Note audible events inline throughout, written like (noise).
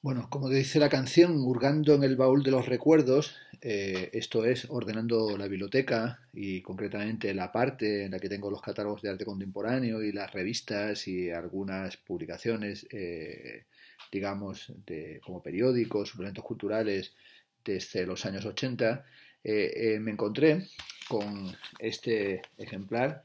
Bueno, como dice la canción, hurgando en el baúl de los recuerdos, eh, esto es ordenando la biblioteca y concretamente la parte en la que tengo los catálogos de arte contemporáneo y las revistas y algunas publicaciones, eh, digamos, de, como periódicos, suplementos culturales desde los años 80, eh, me encontré con este ejemplar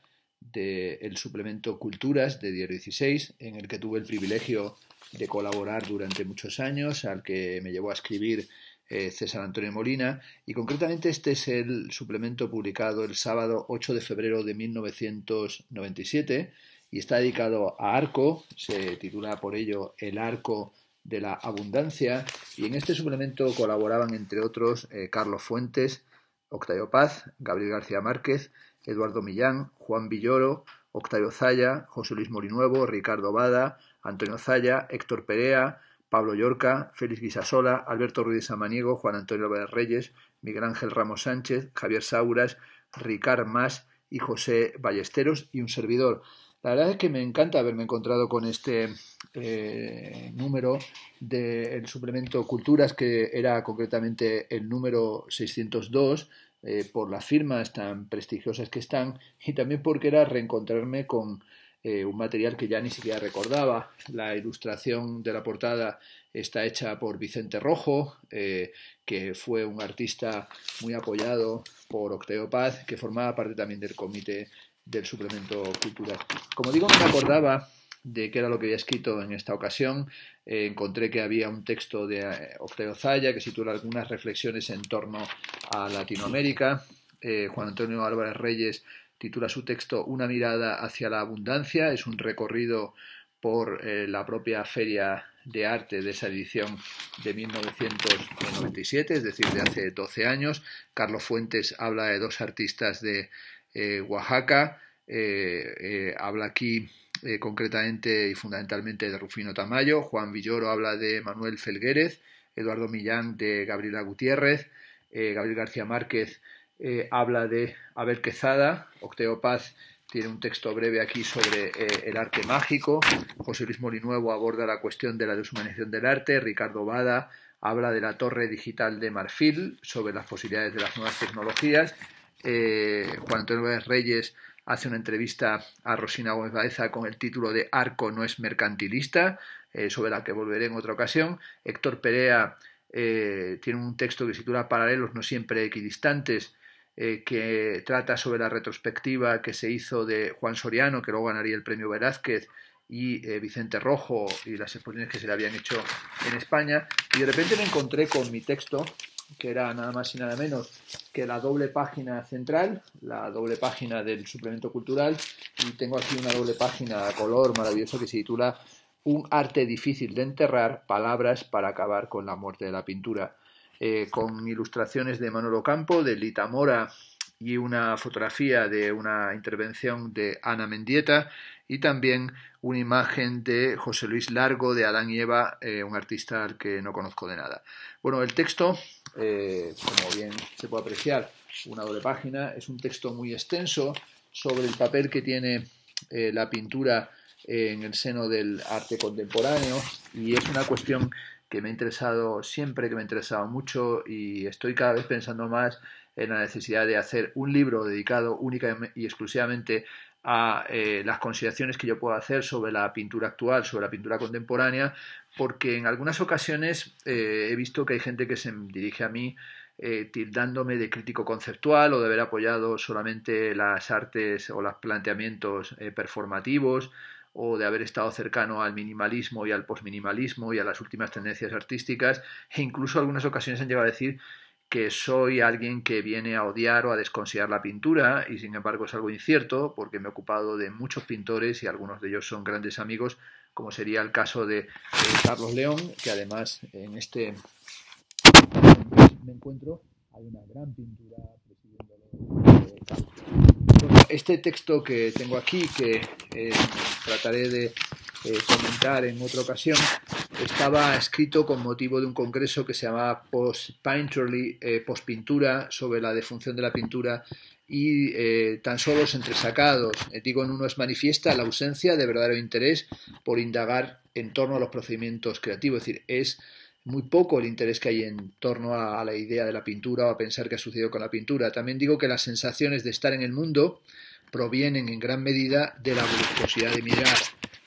del suplemento Culturas de Diario 16, en el que tuve el privilegio de colaborar durante muchos años, al que me llevó a escribir eh, César Antonio Molina, y concretamente este es el suplemento publicado el sábado 8 de febrero de 1997 y está dedicado a Arco, se titula por ello El Arco de la Abundancia, y en este suplemento colaboraban entre otros eh, Carlos Fuentes, Octavio Paz, Gabriel García Márquez, Eduardo Millán, Juan Villoro, Octavio Zaya, José Luis Morinuevo, Ricardo Bada, Antonio Zaya, Héctor Perea, Pablo Llorca, Félix Guisasola, Alberto Ruiz Samaniego, Juan Antonio Álvarez Reyes, Miguel Ángel Ramos Sánchez, Javier Sauras, Ricard Mas y José Ballesteros y un servidor. La verdad es que me encanta haberme encontrado con este eh, número del suplemento Culturas, que era concretamente el número 602, eh, por las firmas tan prestigiosas que están y también porque era reencontrarme con eh, un material que ya ni siquiera recordaba. La ilustración de la portada está hecha por Vicente Rojo, eh, que fue un artista muy apoyado por Octeo Paz, que formaba parte también del comité del suplemento Cultural. Como digo, me acordaba de qué era lo que había escrito en esta ocasión, eh, encontré que había un texto de eh, Octavio Zaya que titula algunas reflexiones en torno a Latinoamérica. Eh, Juan Antonio Álvarez Reyes titula su texto Una mirada hacia la abundancia. Es un recorrido por la propia feria de arte de esa edición de 1997, es decir, de hace 12 años. Carlos Fuentes habla de dos artistas de Oaxaca. habla aquí eh, concretamente y fundamentalmente de Rufino Tamayo, Juan Villoro habla de Manuel Felguérez, Eduardo Millán de Gabriela Gutiérrez, eh, Gabriel García Márquez eh, habla de Abel Quezada, Octeo Paz tiene un texto breve aquí sobre el arte mágico, José Luis Molinuevo aborda la cuestión de la deshumanización del arte, Ricardo Bada habla de la torre digital de Marfil, sobre las posibilidades de las nuevas tecnologías, Juan Antonio Reyes hace una entrevista a Rosina Gómez Baeza con el título de Arco no es mercantilista, eh, sobre la que volveré en otra ocasión. Héctor Perea eh, tiene un texto que sitúa Paralelos no siempre equidistantes, eh, que trata sobre la retrospectiva que se hizo de Juan Soriano, que luego ganaría el premio Velázquez, y Vicente Rojo y las exposiciones que se le habían hecho en España. Y de repente me encontré con mi texto, que era nada más y nada menos que la doble página central, la doble página del suplemento cultural, y tengo aquí una doble página a color maravilloso que se titula Un arte difícil de enterrar, palabras para acabar con la muerte de la pintura, eh, con ilustraciones de Manolo Campo, de Lita Mora y una fotografía de una intervención de Ana Mendieta y también una imagen de José Luis Largo de Adán y Eva, eh, un artista al que no conozco de nada. Bueno, el texto, eh, como bien se puede apreciar, una doble página, es un texto muy extenso sobre el papel que tiene eh, la pintura en el seno del arte contemporáneo y es una cuestión que me ha interesado siempre, que me ha interesado mucho y estoy cada vez pensando más en la necesidad de hacer un libro dedicado única y exclusivamente a eh, las consideraciones que yo puedo hacer sobre la pintura actual, sobre la pintura contemporánea, porque en algunas ocasiones eh, he visto que hay gente que se dirige a mí eh, tildándome de crítico conceptual o de haber apoyado solamente las artes o los planteamientos performativos o de haber estado cercano al minimalismo y al posminimalismo y a las últimas tendencias artísticas, e incluso algunas ocasiones han llegado a decir que soy alguien que viene a odiar o a desconsiderar la pintura y sin embargo es algo incierto porque me he ocupado de muchos pintores y algunos de ellos son grandes amigos, como sería el caso de, Carlos León, que además en este me este encuentro hay una gran pintura este texto que tengo aquí, que eh, trataré de eh, comentar en otra ocasión, estaba escrito con motivo de un congreso que se llamaba Post Painterly, eh, Post Pintura, sobre la defunción de la pintura y eh, tan solo entresacados. Eh, digo, en uno es manifiesta la ausencia de verdadero interés por indagar en torno a los procedimientos creativos, es decir, es muy poco el interés que hay en torno a, a la idea de la pintura o a pensar qué ha sucedido con la pintura. También digo que las sensaciones de estar en el mundo provienen en gran medida de la voluptuosidad de mirar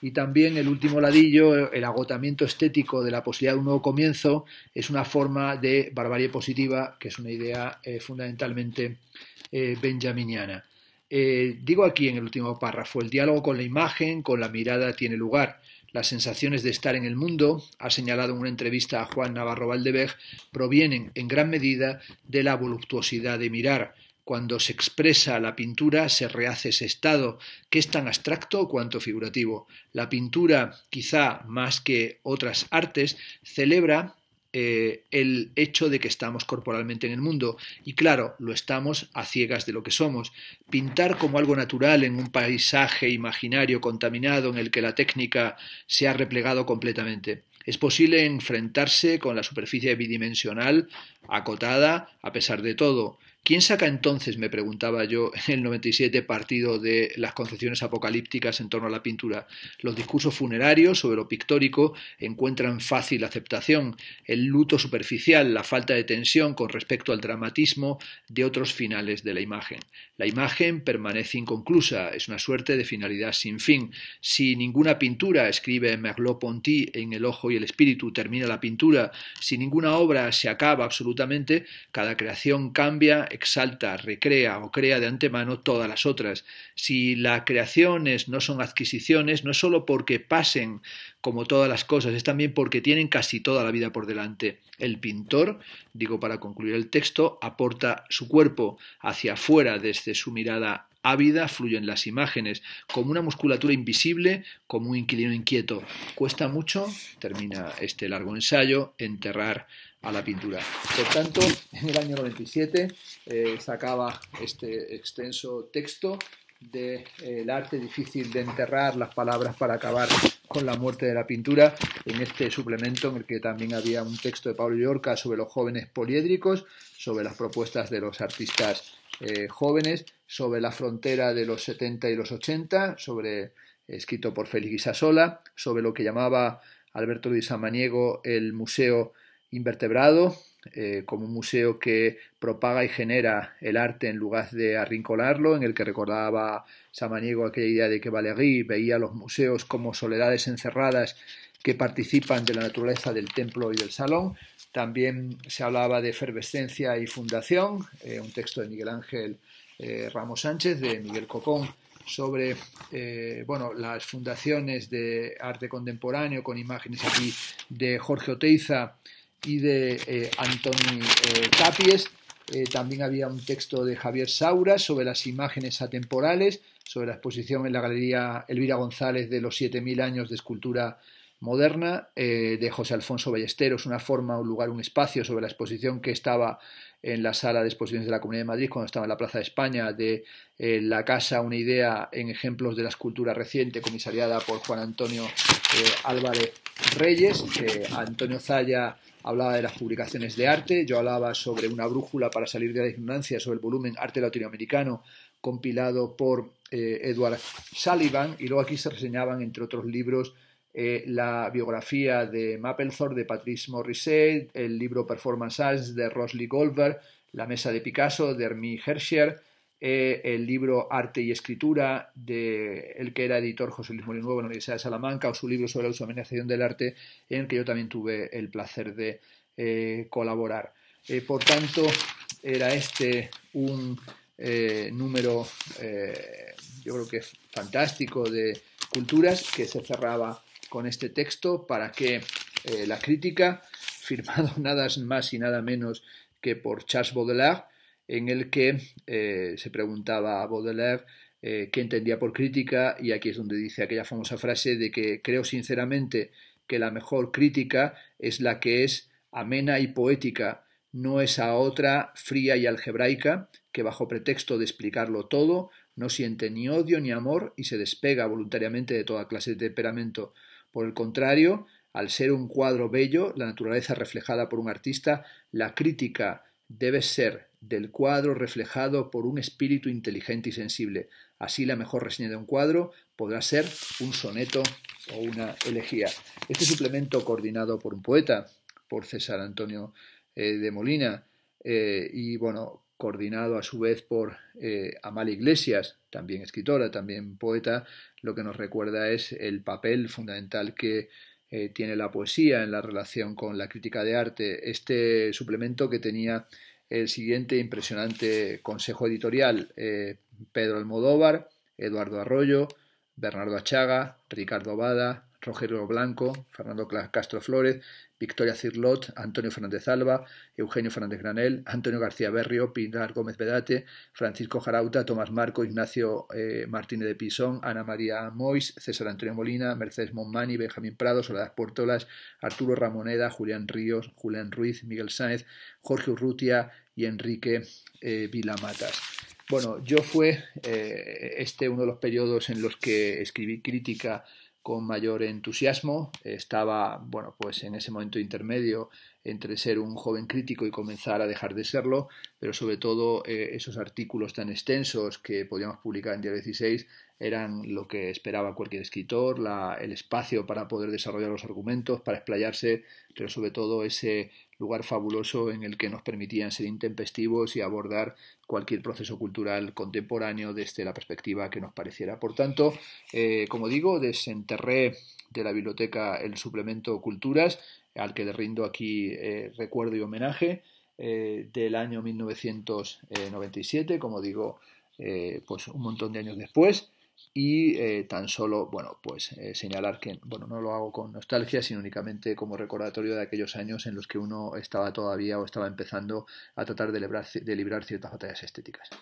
y también el último ladillo, el agotamiento estético de la posibilidad de un nuevo comienzo, es una forma de barbarie positiva, que es una idea eh, fundamentalmente eh, benjaminiana. Eh, digo aquí en el último párrafo, el diálogo con la imagen, con la mirada tiene lugar. Las sensaciones de estar en el mundo, ha señalado en una entrevista a Juan Navarro Valdeberg, provienen en gran medida de la voluptuosidad de mirar cuando se expresa la pintura se rehace ese estado, que es tan abstracto cuanto figurativo. La pintura, quizá más que otras artes, celebra eh, el hecho de que estamos corporalmente en el mundo. Y claro, lo estamos a ciegas de lo que somos. Pintar como algo natural en un paisaje imaginario contaminado en el que la técnica se ha replegado completamente. Es posible enfrentarse con la superficie bidimensional acotada a pesar de todo. ¿Quién saca entonces, me preguntaba yo en el 97, partido de las concepciones apocalípticas en torno a la pintura? Los discursos funerarios sobre lo pictórico encuentran fácil aceptación, el luto superficial, la falta de tensión con respecto al dramatismo de otros finales de la imagen. La imagen permanece inconclusa, es una suerte de finalidad sin fin. Si ninguna pintura, escribe Merleau-Ponty en El ojo y el espíritu, termina la pintura, si ninguna obra se acaba absolutamente, cada creación cambia, exalta, recrea o crea de antemano todas las otras. Si las creaciones no son adquisiciones, no es solo porque pasen como todas las cosas, es también porque tienen casi toda la vida por delante. El pintor, digo para concluir el texto, aporta su cuerpo hacia afuera de su mirada ávida fluyen las imágenes, como una musculatura invisible, como un inquilino inquieto. Cuesta mucho, termina este largo ensayo, enterrar a la pintura. Por tanto, en el año 97 eh, sacaba este extenso texto del eh, arte difícil de enterrar las palabras para acabar con la muerte de la pintura, en este suplemento en el que también había un texto de Pablo Llorca sobre los jóvenes poliédricos, sobre las propuestas de los artistas eh, jóvenes, sobre la frontera de los 70 y los 80, sobre escrito por Félix Isasola, sobre lo que llamaba Alberto Luis Samaniego el Museo invertebrado, eh, como un museo que propaga y genera el arte en lugar de arrincolarlo, en el que recordaba Samaniego aquella idea de que Valéry veía los museos como soledades encerradas que participan de la naturaleza del templo y del salón. También se hablaba de efervescencia y fundación, eh, un texto de Miguel Ángel eh, Ramos Sánchez, de Miguel Cocón, sobre bueno, las fundaciones de arte contemporáneo con imágenes aquí de Jorge Oteiza y de eh, Antoni eh, Tapies. Eh, también había un texto de Javier Saura sobre las imágenes atemporales, sobre la exposición en la Galería Elvira González de los 7.000 años de escultura moderna, de José Alfonso Ballesteros, una forma, un lugar, un espacio, sobre la exposición que estaba en la sala de exposiciones de la Comunidad de Madrid, cuando estaba en la Plaza de España, de la casa, una idea en ejemplos de la escultura reciente, comisariada por Juan Antonio Álvarez Reyes, que Antonio Zaya hablaba de las publicaciones de arte, yo hablaba sobre una brújula para salir de la ignorancia sobre el volumen Arte Latinoamericano compilado por eh, Edward Sullivan y luego aquí se reseñaban, entre otros libros, eh, la biografía de Mapplethorpe de Patrice Morrissey, el libro Performance Arts de Rosly Goldberg, La Mesa de Picasso de Hermie Herscher, eh, el libro Arte y Escritura, de el que era editor José Luis Nuevo en la Universidad de Salamanca, o su libro sobre la humanización del arte, en el que yo también tuve el placer de eh, colaborar. Eh, por tanto, era este un número, yo creo que fantástico, de culturas que se cerraba con este texto para que la crítica, (laughs) firmado (laughs) nada más y nada menos que por Charles Baudelaire, en el que eh, se preguntaba a Baudelaire eh, qué entendía por crítica y aquí es donde dice aquella famosa frase de que creo sinceramente que la mejor crítica es la que es amena y poética, no esa otra fría y algebraica que bajo pretexto de explicarlo todo no siente ni odio ni amor y se despega voluntariamente de toda clase de temperamento. Por el contrario, al ser un cuadro bello, la naturaleza reflejada por un artista, la crítica debe ser del cuadro reflejado por un espíritu inteligente y sensible. Así la mejor reseña de un cuadro podrá ser un soneto o una elegía. Este suplemento coordinado por un poeta, por César Antonio eh, de Molina, eh, y bueno, coordinado a su vez por eh, Amal Iglesias, también escritora, también poeta, lo que nos recuerda es el papel fundamental que eh, tiene la poesía en la relación con la crítica de arte. Este suplemento que tenía el siguiente impresionante consejo editorial, eh, Pedro Almodóvar, Eduardo Arroyo, Bernardo Achaga, Ricardo Bada, Rogero Blanco, Fernando Castro Flores, Victoria Cirlot, Antonio Fernández Alba, Eugenio Fernández Granel, Antonio García Berrio, Pilar Gómez Vedate, Francisco Jarauta, Tomás Marco, Ignacio eh, Martínez de Pisón, Ana María Mois, César Antonio Molina, Mercedes Monmani, Benjamín Prado, Soledad Puertolas, Arturo Ramoneda, Julián Ríos, Julián Ruiz, Miguel Sáenz, Jorge Urrutia y Enrique eh, Vilamatas. Bueno, yo fue eh, este uno de los periodos en los que escribí crítica con mayor entusiasmo. Estaba, bueno, pues en ese momento intermedio entre ser un joven crítico y comenzar a dejar de serlo, pero sobre todo eh, esos artículos tan extensos que podíamos publicar en día 16 eran lo que esperaba cualquier escritor, el espacio para poder desarrollar los argumentos, para explayarse, pero sobre todo ese lugar fabuloso en el que nos permitían ser intempestivos y abordar cualquier proceso cultural contemporáneo desde la perspectiva que nos pareciera. Por tanto, eh, como digo, desenterré de la biblioteca el suplemento Culturas, al que le rindo aquí eh, recuerdo y homenaje, eh, del año 1997, como digo, pues un montón de años después y eh, tan solo, bueno, pues eh, señalar que, bueno, no lo hago con nostalgia, sino únicamente como recordatorio de aquellos años en los que uno estaba todavía o estaba empezando a tratar de librar ciertas batallas estéticas.